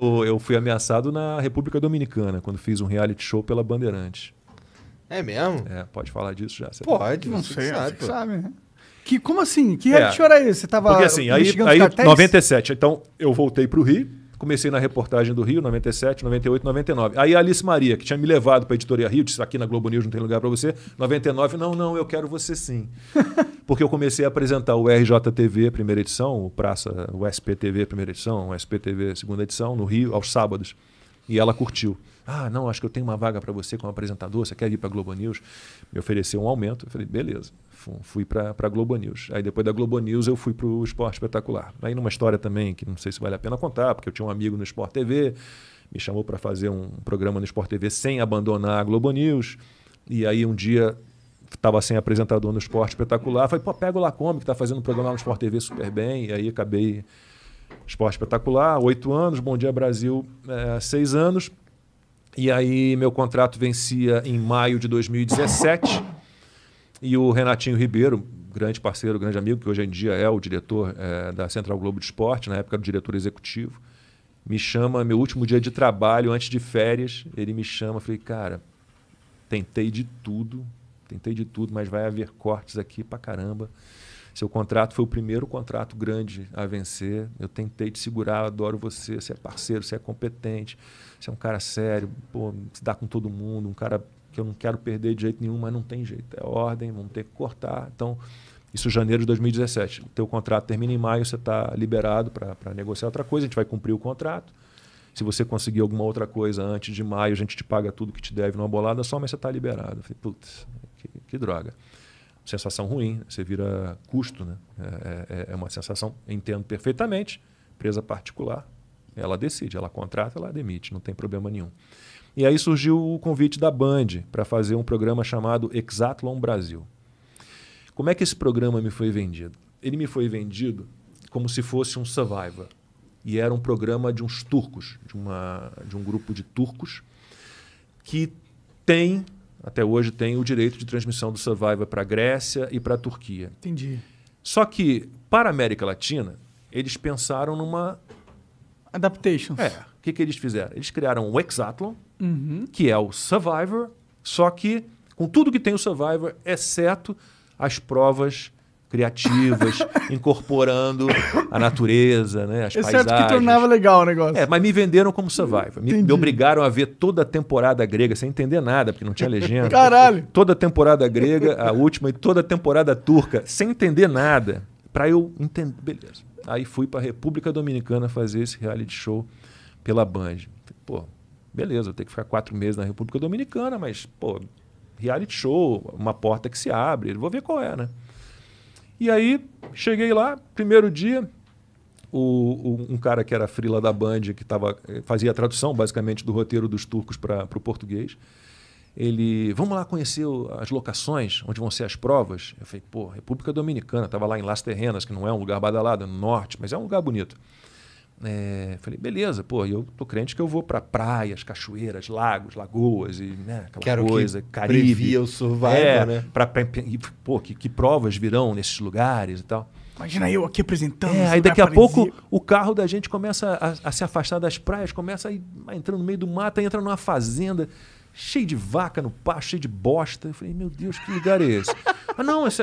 Eu, eu fui ameaçado na República Dominicana, quando fiz um reality show pela Bandeirante. É mesmo? É, pode falar disso já. Você pode, não sei, sabe. Você sabe, né? Que, como assim? Que é. reality é. show era esse? Você estava? Porque assim, aí, aí 97. Então, eu voltei para o Rio, comecei na reportagem do Rio, 97, 98, 99. Aí a Alice Maria, que tinha me levado para a Editoria Rio, disse, aqui na Globo News não tem lugar para você. 99, não, não, eu quero você sim. porque eu comecei a apresentar o RJTV, primeira edição, o Praça, o SPTV, primeira edição, o SPTV, segunda edição, no Rio, aos sábados. E ela curtiu. Ah, não, acho que eu tenho uma vaga para você como apresentador, você quer ir para a Globo News? Me ofereceu um aumento. Eu falei, beleza, fui para a Globo News. Aí depois da Globo News eu fui para o Esporte Espetacular. Aí numa história também que não sei se vale a pena contar, porque eu tinha um amigo no Sport TV, me chamou para fazer um programa no Sport TV sem abandonar a Globo News. E aí um dia estava sem apresentador no esporte espetacular. Falei, pô, pega o Lacombe, que está fazendo um programa no Sport TV super bem. E aí acabei esporte espetacular, oito anos, Bom Dia Brasil, é, seis anos. E aí meu contrato vencia em maio de 2017. E o Renatinho Ribeiro, grande parceiro, grande amigo, que hoje em dia é o diretor é, da Central Globo de Esporte, na época diretor executivo, me chama, meu último dia de trabalho, antes de férias, ele me chama, falei, cara, tentei de tudo, tentei de tudo, mas vai haver cortes aqui pra caramba. Seu contrato foi o primeiro contrato grande a vencer. Eu tentei te segurar, adoro você, você é parceiro, você é competente, você é um cara sério, pô, se dá com todo mundo, um cara que eu não quero perder de jeito nenhum, mas não tem jeito. É ordem, vamos ter que cortar. Então, isso é janeiro de 2017. O teu contrato termina em maio, você está liberado para negociar outra coisa, a gente vai cumprir o contrato. Se você conseguir alguma outra coisa antes de maio, a gente te paga tudo que te deve numa bolada só, mas você está liberado. Eu falei, putz, que, que droga. Sensação ruim, você vira custo, né? É, é, é uma sensação, entendo perfeitamente, empresa particular, ela decide, ela contrata, ela demite, não tem problema nenhum. E aí surgiu o convite da Band para fazer um programa chamado Exatlon Brasil. Como é que esse programa me foi vendido? Ele me foi vendido como se fosse um Survivor. E era um programa de uns turcos, de, uma, de um grupo de turcos, que tem até hoje tem o direito de transmissão do Survivor para a Grécia e para a Turquia. Entendi. Só que, para a América Latina, eles pensaram numa. Adaptations. É. O que, que eles fizeram? Eles criaram o Hexatlon, uhum. que é o Survivor, só que com tudo que tem o Survivor, exceto as provas criativas, incorporando a natureza, né? as Exceto paisagens. que tornava legal o negócio. É, mas me venderam como Survivor. Me, me, obrigaram a ver toda a temporada grega, sem entender nada, porque não tinha legenda. Caralho! Toda a temporada grega, a última, e toda a temporada turca, sem entender nada, para eu entender. Beleza. Aí fui para a República Dominicana fazer esse reality show pela Band. Pô, beleza, vou ter que ficar quatro meses na República Dominicana, mas, pô, reality show, uma porta que se abre, vou ver qual é, né? E aí, cheguei lá, primeiro dia, o, o, um cara que era frila da Band, que tava, eh, fazia a tradução, basicamente, do roteiro dos turcos para o português, ele, vamos lá conhecer as locações, onde vão ser as provas. Eu falei, pô, República Dominicana, estava lá em Las Terrenas, que não é um lugar badalado, é no norte, mas é um lugar bonito. É, falei, beleza, pô, eu tô crente que eu vou para praias, cachoeiras, lagos, lagoas e né, aquela Quero coisa, que Caribe. Previa o survival, é, né? Pra, pra, e, pô, que, que provas virão nesses lugares e tal. Imagina eu aqui apresentando. É, aí daqui a pouco o carro da gente começa a, a, se afastar das praias, começa a, ir, a entrar no meio do mato, entra numa fazenda cheio de vaca no pasto, cheio de bosta. Eu falei, meu Deus, que lugar é esse? ah, não, esse,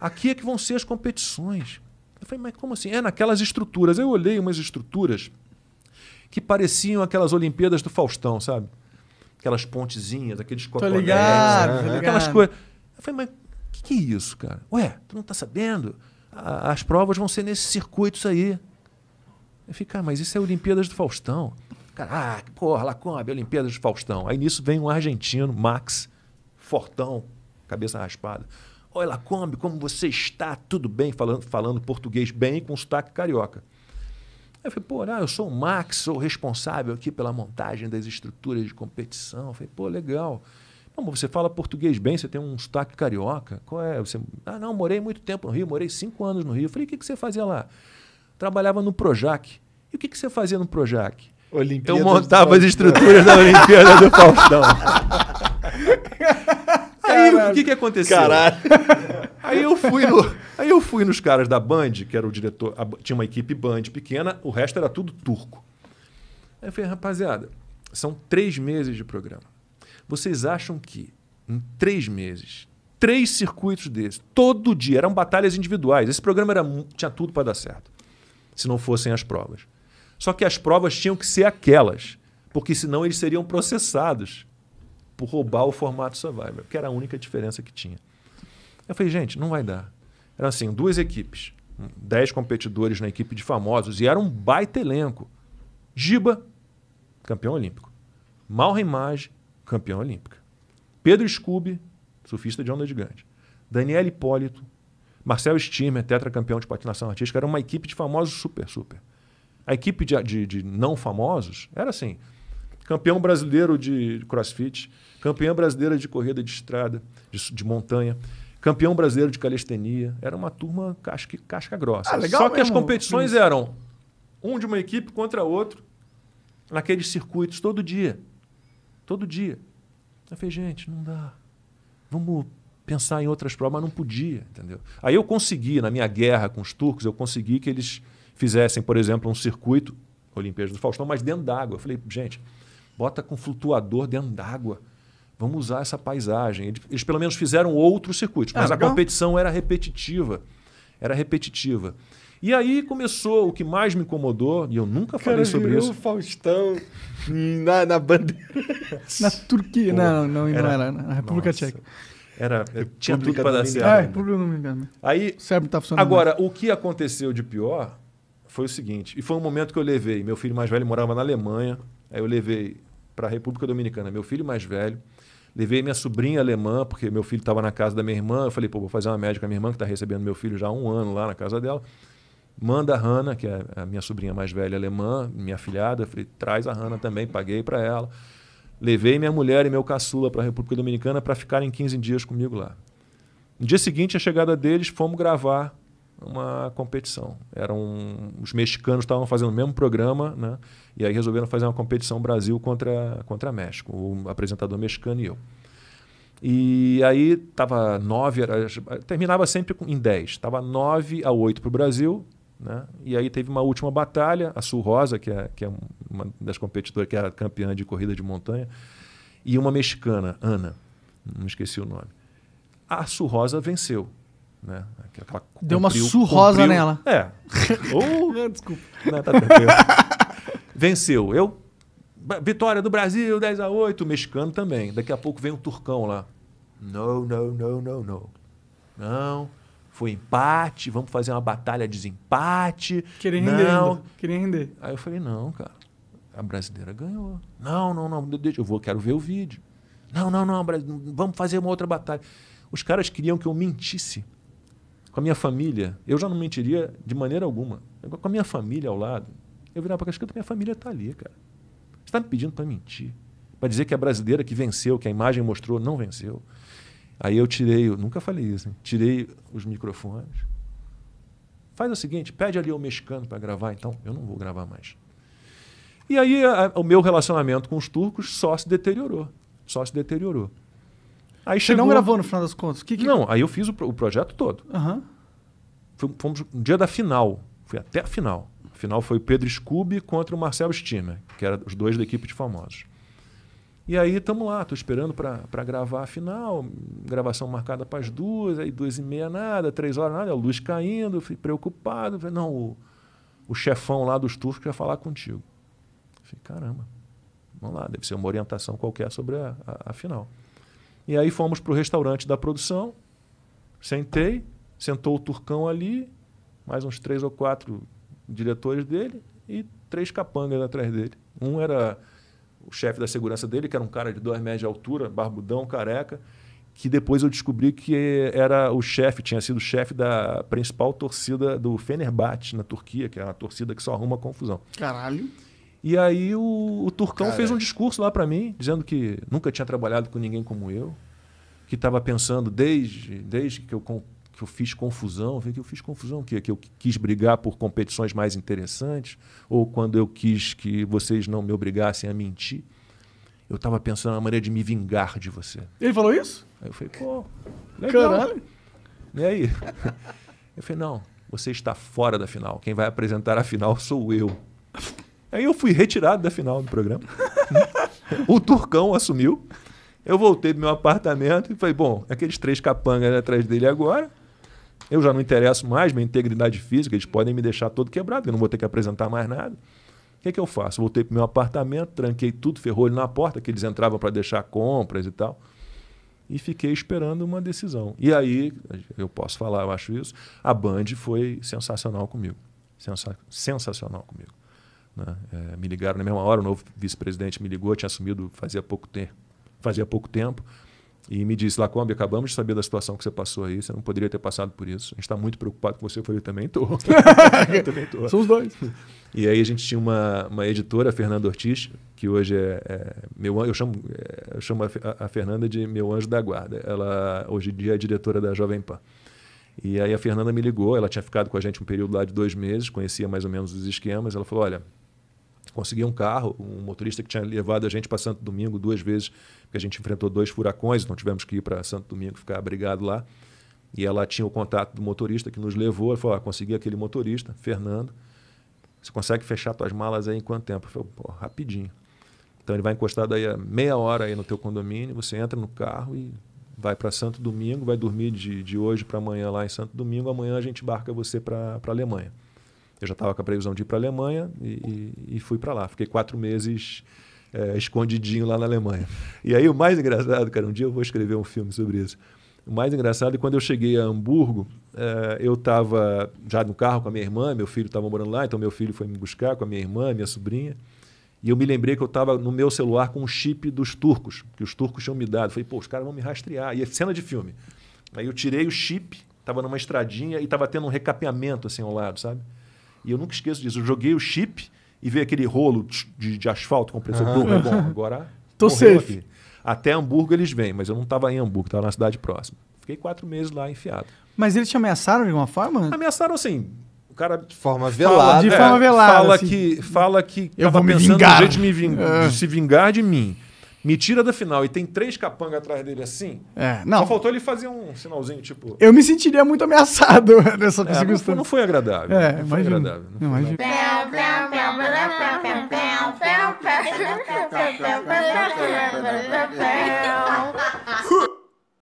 aqui é que vão ser as competições. Eu falei, mas como assim? É naquelas estruturas. Eu olhei umas estruturas que pareciam aquelas Olimpíadas do Faustão, sabe? Aquelas pontezinhas, aqueles cotonetes, ligado, né? aquelas coisas. Eu falei, mas o que, que é isso, cara? Ué, tu não tá sabendo? as provas vão ser nesses circuitos aí. Eu falei, cara, mas isso é Olimpíadas do Faustão. Caraca, porra, Lacombe, Olimpíadas do Faustão. Aí nisso vem um argentino, Max, fortão, cabeça raspada. Oi, Lacombe, como você está? Tudo bem? Falando, falando português bem com sotaque carioca. eu falei, pô, não, eu sou o Max, sou o responsável aqui pela montagem das estruturas de competição. Eu falei, pô, legal. Não, você fala português bem, você tem um sotaque carioca. Qual é? Você, ah, não, morei muito tempo no Rio, morei cinco anos no Rio. Eu falei, o que, que você fazia lá? Trabalhava no Projac. E o que, que você fazia no Projac? Olimpíada eu montava as estruturas da Olimpíada do Faustão. Aí o que, que aconteceu? Caralho. Aí eu fui no, aí eu fui nos caras da Band, que era o diretor, a, tinha uma equipe Band pequena, o resto era tudo turco. Aí eu falei, rapaziada, são três meses de programa. Vocês acham que em três meses, três circuitos desses, todo dia, eram batalhas individuais. Esse programa era, tinha tudo para dar certo, se não fossem as provas. Só que as provas tinham que ser aquelas, porque senão eles seriam processados por roubar o formato Survivor, que era a única diferença que tinha. Eu falei, gente, não vai dar. Eram assim, duas equipes, dez competidores na equipe de famosos, e era um baita elenco. Giba, campeão olímpico. Malra Image, campeão olímpica. Pedro Scubi surfista de onda gigante. Daniel Hipólito, Marcel Stimmer, tetracampeão de patinação artística, era uma equipe de famosos super, super. A equipe de, de, de não famosos era assim, campeão brasileiro de crossfit, campeã brasileira de corrida de estrada, de, de montanha, campeão brasileiro de calistenia. Era uma turma acho que, casca grossa. Ah, legal Só que as competições eram um de uma equipe contra outro, naqueles circuitos, todo dia. Todo dia. Eu falei, gente, não dá. Vamos pensar em outras provas, mas não podia, entendeu? Aí eu consegui, na minha guerra com os turcos, eu consegui que eles fizessem, por exemplo, um circuito, Olimpíadas do Faustão, mas dentro d'água. Eu falei, gente, bota com flutuador dentro d'água. Vamos usar essa paisagem. Eles pelo menos fizeram outros circuitos, mas ah, a competição era repetitiva. Era repetitiva. E aí começou o que mais me incomodou, e eu nunca falei Cara, sobre isso. o Faustão na, na bandeira. na Turquia, Pô, não, não, era, não era, na República nossa. Tcheca. Era, eh, tinha tudo para dar certo. é, não me engano. Aí, o cérebro tá funcionando agora, mais. o que aconteceu de pior foi o seguinte, e foi um momento que eu levei, meu filho mais velho morava na Alemanha, aí eu levei para a República Dominicana. Meu filho mais velho. Levei minha sobrinha alemã, porque meu filho estava na casa da minha irmã. Eu falei, pô, vou fazer uma médica com a minha irmã, que está recebendo meu filho já há um ano lá na casa dela. Manda a Hanna, que é a minha sobrinha mais velha alemã, minha filhada. Eu falei, traz a Hanna também, paguei para ela. Levei minha mulher e meu caçula para a República Dominicana para ficarem 15 dias comigo lá. No dia seguinte, a chegada deles, fomos gravar uma competição. Eram os mexicanos estavam fazendo o mesmo programa, né? E aí resolveram fazer uma competição Brasil contra contra México, o apresentador mexicano e eu. E aí tava nove, era, terminava sempre em dez. Tava nove a oito para o Brasil, né? E aí teve uma última batalha, a Sul Rosa, que é, que é uma das competidoras que era campeã de corrida de montanha, e uma mexicana, Ana, não esqueci o nome. A Sul Rosa venceu. Né? Aquela, Deu uma surrosa cumpriu, nela. É. Desculpa. Não, tá Venceu. Eu. Vitória do Brasil, 10 a 8 o mexicano também. Daqui a pouco vem um turcão lá. Não, não, não, não, não. Não. Foi empate, vamos fazer uma batalha de desempate. Queria render. Não. Queria render. Aí eu falei, não, cara. A brasileira ganhou. Não, não, não. Deixa, eu vou, quero ver o vídeo. Não, não, não. Vamos fazer uma outra batalha. Os caras queriam que eu mentisse com a minha família, eu já não mentiria de maneira alguma. Com a minha família ao lado, eu virava para cá, escrito, minha família está ali, cara. Você está me pedindo para mentir. Para dizer que a é brasileira que venceu, que a imagem mostrou, não venceu. Aí eu tirei, eu nunca falei isso, hein? tirei os microfones. Faz o seguinte, pede ali ao mexicano para gravar, então eu não vou gravar mais. E aí a, o meu relacionamento com os turcos só se deteriorou. Só se deteriorou. Aí chegou... Você não gravou no final das contas? Que, que... Não, aí eu fiz o, o projeto todo. Uhum. Fomos no um dia da final. Fui até a final. A final foi o Pedro Scooby contra o Marcelo Stimmer, que eram os dois da equipe de famosos. E aí estamos lá, estou esperando para gravar a final, gravação marcada para as duas, aí duas e meia nada, três horas nada, a luz caindo, fui preocupado. Falei, não, o, o chefão lá dos turcos quer falar contigo. Falei, caramba, vamos lá, deve ser uma orientação qualquer sobre a, a, a final. E aí fomos para o restaurante da produção, sentei, sentou o Turcão ali, mais uns três ou quatro diretores dele e três capangas atrás dele. Um era o chefe da segurança dele, que era um cara de dois metros de altura, barbudão, careca, que depois eu descobri que era o chefe, tinha sido chefe da principal torcida do Fenerbahçe na Turquia, que é uma torcida que só arruma confusão. Caralho. E aí o, o Turcão Cara. fez um discurso lá para mim, dizendo que nunca tinha trabalhado com ninguém como eu, que estava pensando desde, desde que eu que eu fiz confusão, que eu fiz confusão, que, que eu quis brigar por competições mais interessantes, ou quando eu quis que vocês não me obrigassem a mentir. Eu estava pensando na maneira de me vingar de você. Ele falou isso? Aí eu falei, pô, legal. Caralho. E aí? Eu falei, não, você está fora da final. Quem vai apresentar a final sou eu. Aí eu fui retirado da final do programa. o Turcão assumiu. Eu voltei pro meu apartamento e falei, bom, aqueles três capangas atrás dele agora. Eu já não interesso mais, minha integridade física, eles podem me deixar todo quebrado, eu não vou ter que apresentar mais nada. O que, é que eu faço? Voltei pro meu apartamento, tranquei tudo, ferrou ele na porta, que eles entravam para deixar compras e tal. E fiquei esperando uma decisão. E aí, eu posso falar, eu acho isso, a Band foi sensacional comigo. Sensa sensacional comigo. Né? É, me ligaram na mesma hora, o novo vice-presidente me ligou, tinha assumido fazia pouco, te fazia pouco tempo, e me disse: Lacombe, acabamos de saber da situação que você passou aí, você não poderia ter passado por isso, a gente está muito preocupado com você. Eu falei: também estou. também estou. São os dois. E aí a gente tinha uma, uma editora, a Fernanda Ortiz, que hoje é, é meu eu chamo, é, eu chamo a, a Fernanda de meu anjo da guarda. Ela hoje em dia é diretora da Jovem Pan. E aí a Fernanda me ligou, ela tinha ficado com a gente um período lá de dois meses, conhecia mais ou menos os esquemas. Ela falou: Olha, consegui um carro, um motorista que tinha levado a gente para Santo Domingo duas vezes, porque a gente enfrentou dois furacões, então tivemos que ir para Santo Domingo ficar abrigado lá. E ela tinha o contato do motorista que nos levou. Ela falou: ah, consegui aquele motorista, Fernando. Você consegue fechar tuas malas aí em quanto tempo? Eu falei, Pô, rapidinho. Então ele vai encostar daí a meia hora aí no teu condomínio, você entra no carro e vai para Santo Domingo, vai dormir de, de hoje para amanhã lá em Santo Domingo, amanhã a gente embarca você para a Alemanha. Eu já estava com a previsão de ir para a Alemanha e, e, e fui para lá. Fiquei quatro meses é, escondidinho lá na Alemanha. E aí o mais engraçado, cara, um dia eu vou escrever um filme sobre isso. O mais engraçado é quando eu cheguei a Hamburgo, é, eu estava já no carro com a minha irmã, meu filho estava morando lá, então meu filho foi me buscar com a minha irmã, minha sobrinha. E eu me lembrei que eu estava no meu celular com um chip dos turcos, que os turcos tinham me dado. Falei, pô, os caras vão me rastrear. E é cena de filme. Aí eu tirei o chip, estava numa estradinha e estava tendo um recapeamento assim ao lado, sabe? E eu nunca esqueço disso. Eu joguei o chip e veio aquele rolo de, de asfalto com pressão. bom, agora Tô safe. Aqui. Até Hamburgo eles vêm, mas eu não estava em Hamburgo, estava na cidade próxima. Fiquei quatro meses lá enfiado. Mas eles te ameaçaram de alguma forma? Ameaçaram assim. O cara de forma velada. Fala, de forma é, velada. Fala assim, que fala que eu tava vou pensando vingar. jeito de, ving... é. de se vingar de mim me tira da final e tem três capangas atrás dele assim. É, não. Só faltou ele fazer um sinalzinho, tipo. Eu me sentiria muito ameaçado nessa é, circunstância. Não foi, não foi agradável. É, não foi agradável. Não foi agradável.